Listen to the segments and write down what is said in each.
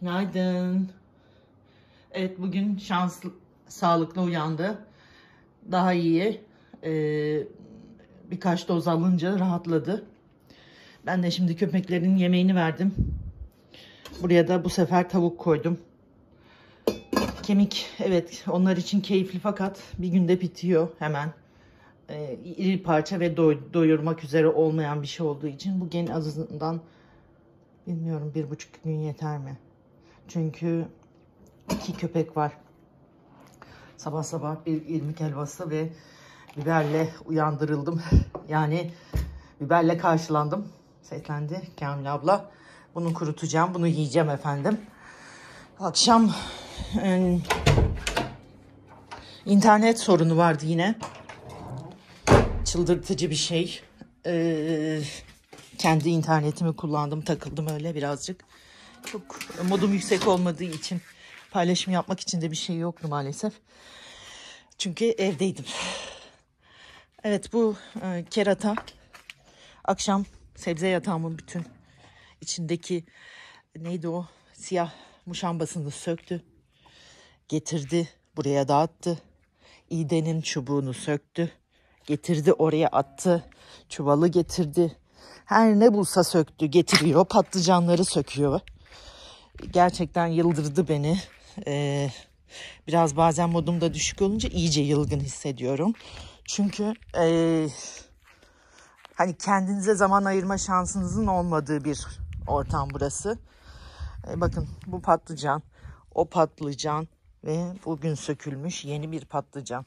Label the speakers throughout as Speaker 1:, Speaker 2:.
Speaker 1: Günaydın. Evet bugün şanslı, sağlıklı uyandı. Daha iyi. Ee, birkaç doz alınca rahatladı. Ben de şimdi köpeklerin yemeğini verdim. Buraya da bu sefer tavuk koydum. Kemik evet onlar için keyifli fakat bir günde bitiyor hemen. Ee, iri parça ve doy doyurmak üzere olmayan bir şey olduğu için bu gen azından bilmiyorum bir buçuk gün yeter mi? Çünkü iki köpek var. Sabah sabah bir irmik helvası ve biberle uyandırıldım. Yani biberle karşılandım. Seslendi Kamil abla. Bunu kurutacağım, bunu yiyeceğim efendim. Akşam e, internet sorunu vardı yine. Çıldırtıcı bir şey. Ee, kendi internetimi kullandım, takıldım öyle birazcık. Çok modum yüksek olmadığı için paylaşım yapmak için de bir şey yoktu maalesef. Çünkü evdeydim. Evet bu e, kerata akşam sebze yatağımın bütün içindeki neydi o siyah muşambasını söktü. Getirdi buraya dağıttı. İdenin çubuğunu söktü. Getirdi oraya attı. Çuvalı getirdi. Her ne bulsa söktü getiriyor patlıcanları söküyor gerçekten yıldırdı beni. Ee, biraz bazen modum da düşük olunca iyice yılgın hissediyorum. Çünkü e, hani kendinize zaman ayırma şansınızın olmadığı bir ortam burası. E, bakın bu patlıcan, o patlıcan ve bugün sökülmüş yeni bir patlıcan.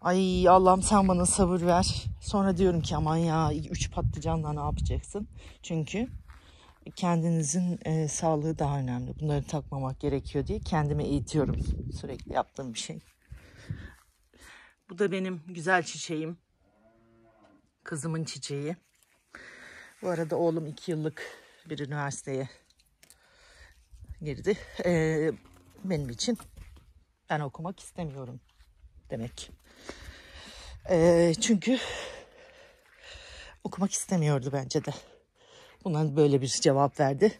Speaker 1: Ay Allah'ım sen bana sabır ver. Sonra diyorum ki aman ya üç patlıcanla ne yapacaksın? Çünkü kendinizin e, sağlığı daha önemli. Bunları takmamak gerekiyor diye kendime eğitiyorum. Sürekli yaptığım bir şey. Bu da benim güzel çiçeğim. Kızımın çiçeği. Bu arada oğlum iki yıllık bir üniversiteye girdi. Ee, benim için ben okumak istemiyorum demek. Ee, çünkü okumak istemiyordu bence de. Buna böyle bir cevap verdi.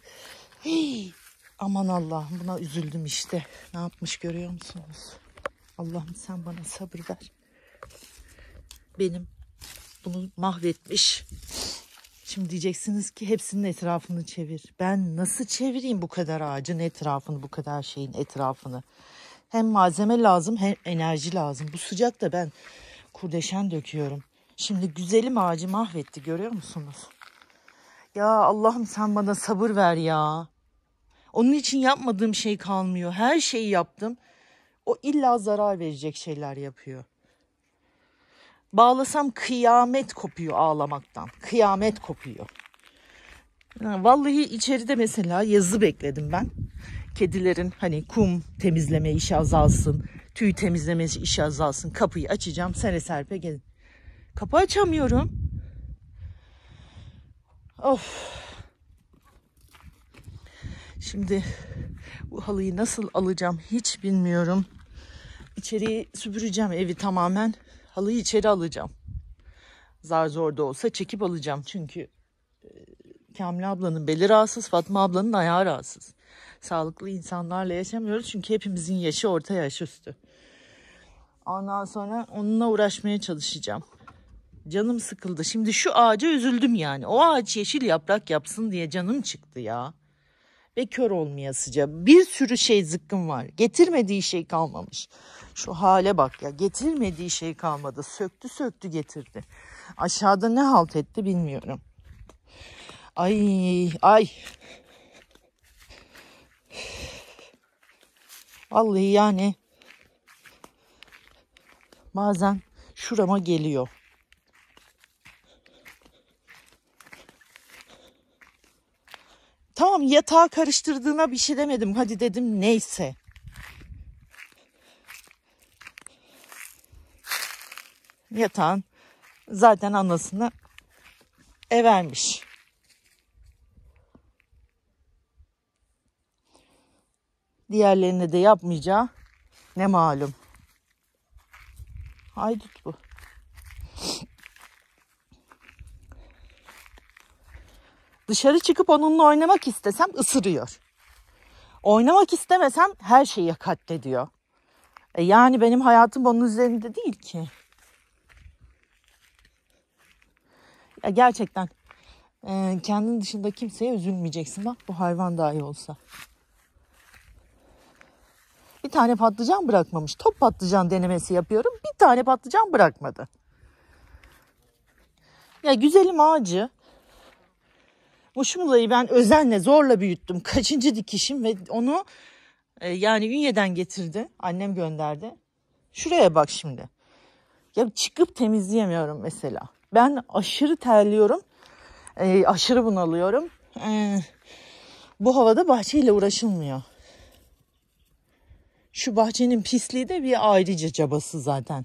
Speaker 1: Hey, aman Allah'ım buna üzüldüm işte. Ne yapmış görüyor musunuz? Allah'ım sen bana sabır ver. Benim bunu mahvetmiş. Şimdi diyeceksiniz ki hepsinin etrafını çevir. Ben nasıl çevireyim bu kadar ağacın etrafını, bu kadar şeyin etrafını? Hem malzeme lazım hem enerji lazım. Bu sıcakta ben kurdeşen döküyorum. Şimdi güzelim ağacı mahvetti görüyor musunuz? Ya Allah'ım sen bana sabır ver ya. Onun için yapmadığım şey kalmıyor. Her şeyi yaptım. O illa zarar verecek şeyler yapıyor. Bağlasam kıyamet kopuyor ağlamaktan. Kıyamet kopuyor. Vallahi içeride mesela yazı bekledim ben. Kedilerin hani kum temizleme işi azalsın, tüy temizleme işi azalsın. Kapıyı açacağım, sere serpe gelin. Kapı açamıyorum. Of. Şimdi bu halıyı nasıl alacağım hiç bilmiyorum. İçeriği süpüreceğim evi tamamen. Halıyı içeri alacağım. Zar zor da olsa çekip alacağım. Çünkü e, Kamil ablanın beli rahatsız, Fatma ablanın ayağı rahatsız. Sağlıklı insanlarla yaşamıyoruz çünkü hepimizin yaşı orta yaş üstü. Ondan sonra onunla uğraşmaya çalışacağım. Canım sıkıldı. Şimdi şu ağaca üzüldüm yani. O ağaç yeşil yaprak yapsın diye canım çıktı ya. Ve kör olmaya olmayasıca. Bir sürü şey zıkkım var. Getirmediği şey kalmamış. Şu hale bak ya. Getirmediği şey kalmadı. Söktü söktü getirdi. Aşağıda ne halt etti bilmiyorum. Ay ay. Vallahi yani bazen şurama geliyor. Tamam yatağı karıştırdığına bir şey demedim. Hadi dedim neyse. Yatağın zaten anasını evermiş. Diğerlerine de yapmayacağı ne malum. Haydut bu. Dışarı çıkıp onunla oynamak istesem ısırıyor. Oynamak istemesem her şeyi katlediyor. E yani benim hayatım onun üzerinde değil ki. Ya gerçekten e, kendin dışında kimseye üzülmeyeceksin. Bak bu hayvan dahi olsa. Bir tane patlıcan bırakmamış. Top patlıcan denemesi yapıyorum. Bir tane patlıcan bırakmadı. Ya güzelim ağacı bu şumulayı ben özenle zorla büyüttüm. Kaçıncı dikişim ve onu e, yani Ünye'den getirdi. Annem gönderdi. Şuraya bak şimdi. Ya çıkıp temizleyemiyorum mesela. Ben aşırı terliyorum. E, aşırı bunalıyorum. E, bu havada bahçeyle uğraşılmıyor. Şu bahçenin pisliği de bir ayrıca cabası zaten.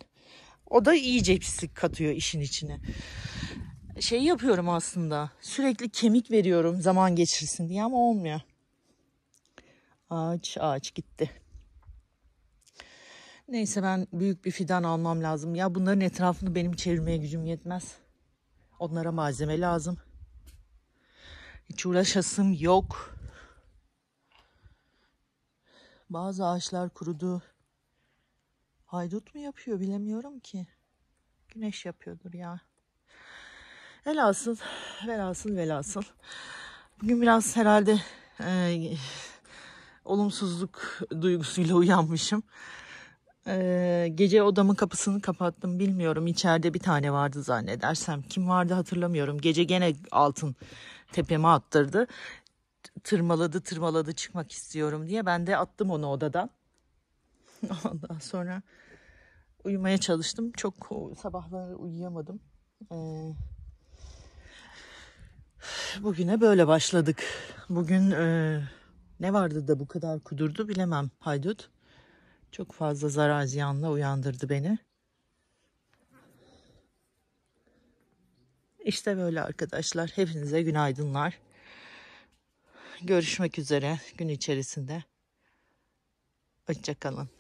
Speaker 1: O da iyice pislik katıyor işin içine şey yapıyorum aslında. Sürekli kemik veriyorum zaman geçirsin diye ama olmuyor. Ağaç ağaç gitti. Neyse ben büyük bir fidan almam lazım. Ya bunların etrafını benim çevirmeye gücüm yetmez. Onlara malzeme lazım. Hiç uğraşasım yok. Bazı ağaçlar kurudu. Haydut mu yapıyor bilemiyorum ki. Güneş yapıyordur ya. Velhasıl, velhasıl, velhasıl. Bugün biraz herhalde e, olumsuzluk duygusuyla uyanmışım. E, gece odamın kapısını kapattım bilmiyorum. İçeride bir tane vardı zannedersem. Kim vardı hatırlamıyorum. Gece gene altın tepeme attırdı. Tırmaladı tırmaladı çıkmak istiyorum diye. Ben de attım onu odadan. Ondan sonra uyumaya çalıştım. Çok sabahları uyuyamadım. Eee bugüne böyle başladık. Bugün e, ne vardı da bu kadar kudurdu bilemem haydut. Çok fazla zarar ziyanla uyandırdı beni. İşte böyle arkadaşlar. Hepinize günaydınlar. Görüşmek üzere gün içerisinde. Hoşçakalın.